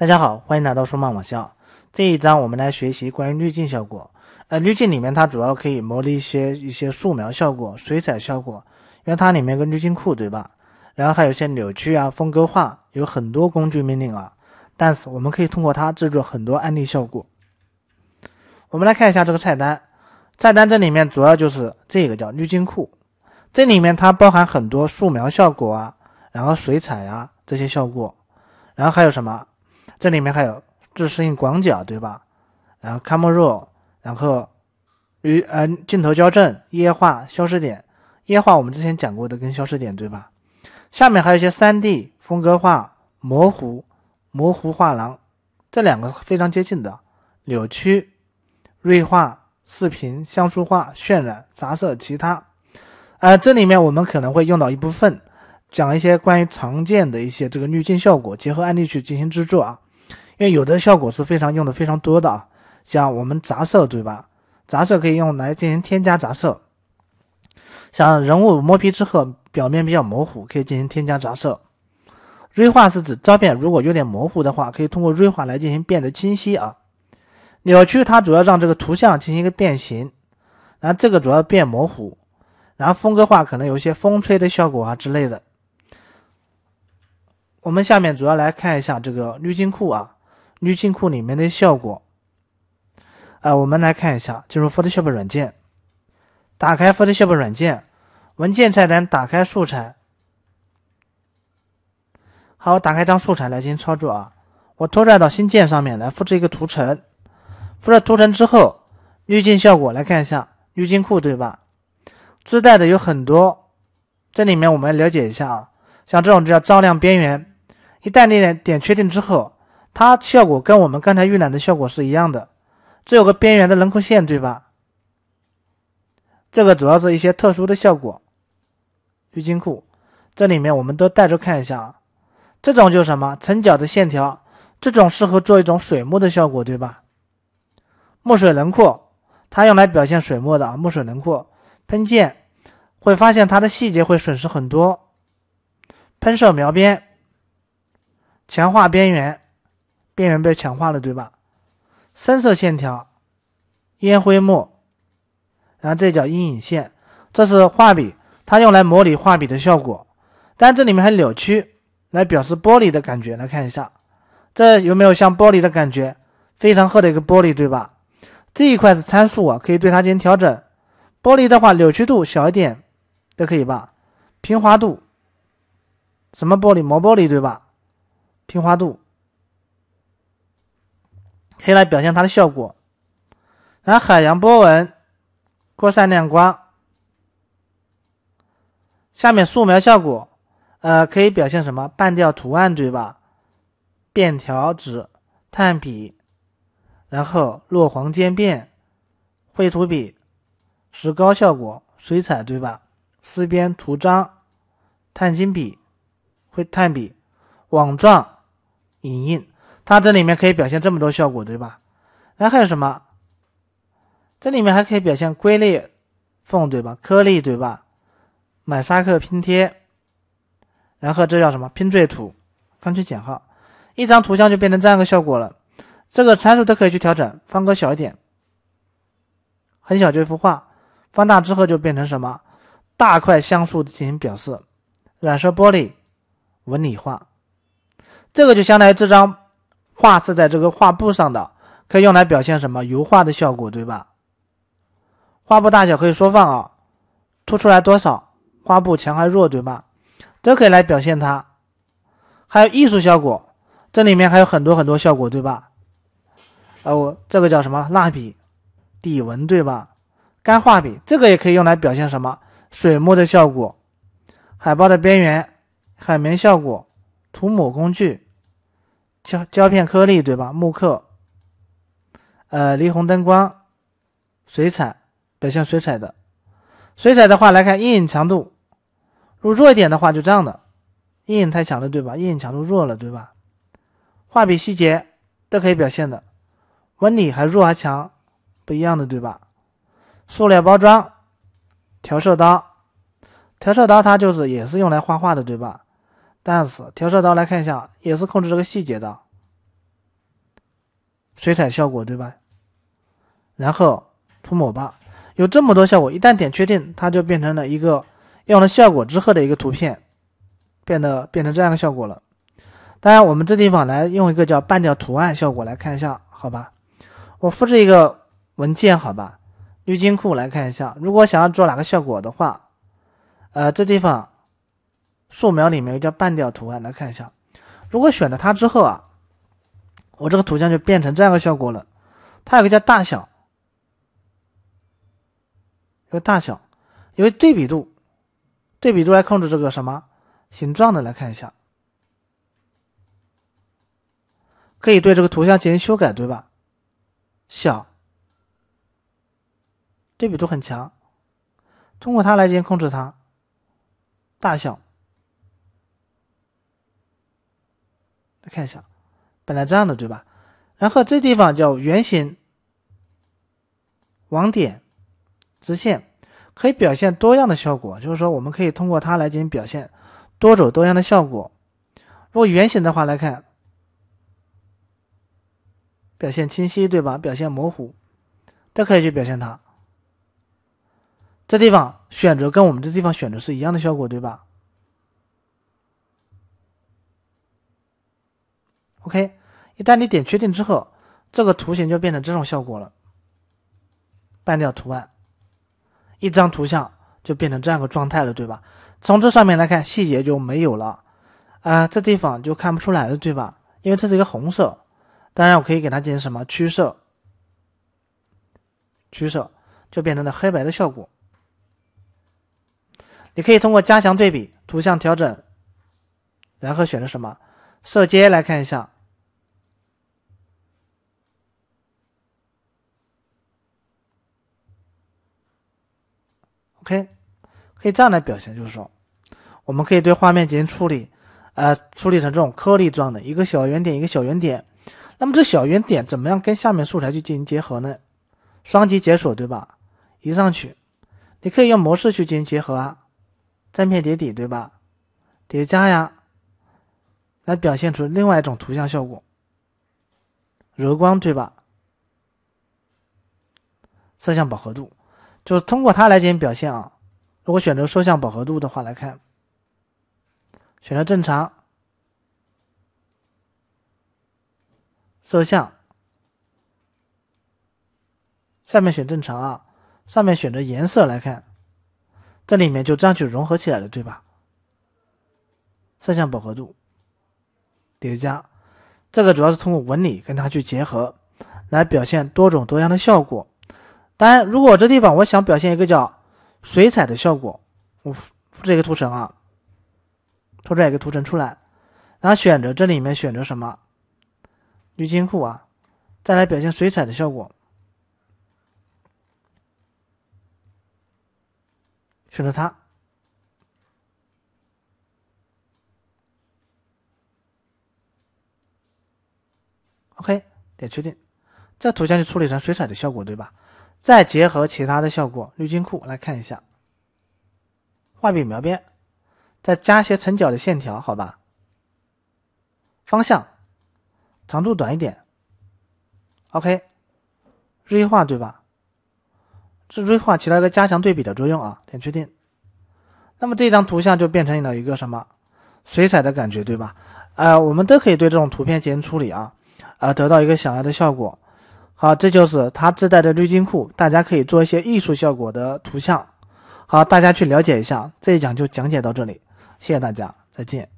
大家好，欢迎来到数码网校。这一章我们来学习关于滤镜效果。呃，滤镜里面它主要可以模拟一些一些素描效果、水彩效果，因为它里面有个滤镜库，对吧？然后还有一些扭曲啊、风格化，有很多工具命令啊。但是我们可以通过它制作很多案例效果。我们来看一下这个菜单，菜单这里面主要就是这个叫滤镜库，这里面它包含很多素描效果啊，然后水彩啊这些效果，然后还有什么？这里面还有自适应广角，对吧？然后 camera camera，然后与呃镜头校正、液化、消失点、液化我们之前讲过的跟消失点，对吧？下面还有一些 3D 风格化、模糊、模糊画廊，这两个非常接近的扭曲、锐化、视频、像素化、渲染、杂色、其他。呃，这里面我们可能会用到一部分，讲一些关于常见的一些这个滤镜效果，结合案例去进行制作啊。因为有的效果是非常用的非常多的啊，像我们杂色对吧？杂色可以用来进行添加杂色，像人物磨皮之后表面比较模糊，可以进行添加杂色。锐化是指照片如果有点模糊的话，可以通过锐化来进行变得清晰啊。扭曲它主要让这个图像进行一个变形，然后这个主要变模糊，然后风格化可能有一些风吹的效果啊之类的。我们下面主要来看一下这个滤镜库啊。滤镜库里面的效果，啊，我们来看一下，进入 Photoshop 软件，打开 Photoshop 软件，文件菜单打开素材，好，打开一张素材来进行操作啊，我拖拽到新建上面来复制一个图层，复制图层之后，滤镜效果来看一下，滤镜库对吧？自带的有很多，这里面我们了解一下啊，像这种叫照亮边缘，一旦你点确定之后。它效果跟我们刚才预览的效果是一样的，这有个边缘的轮廓线，对吧？这个主要是一些特殊的效果滤镜库，这里面我们都带着看一下啊。这种就是什么成角的线条，这种适合做一种水墨的效果，对吧？墨水轮廓，它用来表现水墨的啊。墨水轮廓，喷溅，会发现它的细节会损失很多。喷射描边，强化边缘。边缘被强化了，对吧？深色线条，烟灰墨，然后这叫阴影线。这是画笔，它用来模拟画笔的效果。但这里面还扭曲，来表示玻璃的感觉。来看一下，这有没有像玻璃的感觉？非常厚的一个玻璃，对吧？这一块是参数啊，可以对它进行调整。玻璃的话，扭曲度小一点都可以吧？平滑度？什么玻璃？磨玻璃对吧？平滑度。可以来表现它的效果，然后海洋波纹，扩散亮光，下面素描效果，呃，可以表现什么？半调图案对吧？便条纸，炭笔，然后落黄渐变，绘图笔，石膏效果，水彩对吧？丝边图章，碳晶笔，绘炭笔，网状影印。它这里面可以表现这么多效果，对吧？然后还有什么？这里面还可以表现龟裂缝，对吧？颗粒，对吧？买沙克拼贴，然后这叫什么？拼缀图。刚去减号，一张图像就变成这样一个效果了。这个参数都可以去调整，方格小一点，很小就一幅画；放大之后就变成什么？大块像素进行表示，染色玻璃纹理化，这个就相当于这张。画是在这个画布上的，可以用来表现什么油画的效果，对吧？画布大小可以缩放啊，凸出来多少，画布强还弱，对吧？都可以来表现它。还有艺术效果，这里面还有很多很多效果，对吧？哦，这个叫什么蜡笔底纹，对吧？干画笔这个也可以用来表现什么水墨的效果，海报的边缘，海绵效果，涂抹工具。胶胶片颗粒对吧？木刻，呃，霓虹灯光，水彩表现水彩的，水彩的话来看阴影强度，如弱一点的话就这样的，阴影太强了对吧？阴影强度弱了对吧？画笔细节都可以表现的，纹理还弱还强不一样的对吧？塑料包装，调色刀，调色刀它就是也是用来画画的对吧？但是调色刀来看一下，也是控制这个细节的水彩效果，对吧？然后涂抹吧，有这么多效果。一旦点确定，它就变成了一个用了效果之后的一个图片，变得变成这样一个效果了。当然，我们这地方来用一个叫半调图案效果来看一下，好吧？我复制一个文件，好吧？滤镜库来看一下，如果想要做哪个效果的话，呃，这地方。素描里面又叫半调图案，来看一下。如果选了它之后啊，我这个图像就变成这样的效果了。它有个叫大小，有大小，有对比度，对比度来控制这个什么形状的。来看一下，可以对这个图像进行修改，对吧？小，对比度很强，通过它来进行控制它大小。看一下，本来这样的对吧？然后这地方叫圆形网点直线，可以表现多样的效果。就是说，我们可以通过它来进行表现多种多样的效果。如果圆形的话来看，表现清晰对吧？表现模糊都可以去表现它。这地方选择跟我们这地方选择是一样的效果对吧？OK，一旦你点确定之后，这个图形就变成这种效果了。半掉图案，一张图像就变成这样个状态了，对吧？从这上面来看，细节就没有了啊，这地方就看不出来了，对吧？因为这是一个红色。当然，我可以给它进行什么取色，取色就变成了黑白的效果。你可以通过加强对比图像调整，然后选择什么色阶来看一下。可以这样来表现，就是说，我们可以对画面进行处理，呃，处理成这种颗粒状的一个小圆点，一个小圆点。那么这小圆点怎么样跟下面素材去进行结合呢？双击解锁，对吧？移上去，你可以用模式去进行结合啊，粘片叠底，对吧？叠加呀，来表现出另外一种图像效果。柔光，对吧？色相饱和度。就是通过它来进行表现啊。如果选择色相饱和度的话来看，选择正常色相，下面选正常啊，上面选择颜色来看，这里面就这样去融合起来了，对吧？色相饱和度叠加，这个主要是通过纹理跟它去结合，来表现多种多样的效果。当然，如果这地方我想表现一个叫水彩的效果，我复制一个图层啊，拖拽一个图层出来，然后选择这里面选择什么滤镜库啊，再来表现水彩的效果，选择它，OK 点确定，这图像就处理成水彩的效果，对吧？再结合其他的效果滤镜库来看一下，画笔描边，再加些成角的线条，好吧？方向，长度短一点。OK，锐化对吧？这锐化起到一个加强对比的作用啊。点确定，那么这张图像就变成了一个什么水彩的感觉对吧？呃，我们都可以对这种图片进行处理啊，啊，得到一个想要的效果。好，这就是它自带的滤镜库，大家可以做一些艺术效果的图像。好，大家去了解一下。这一讲就讲解到这里，谢谢大家，再见。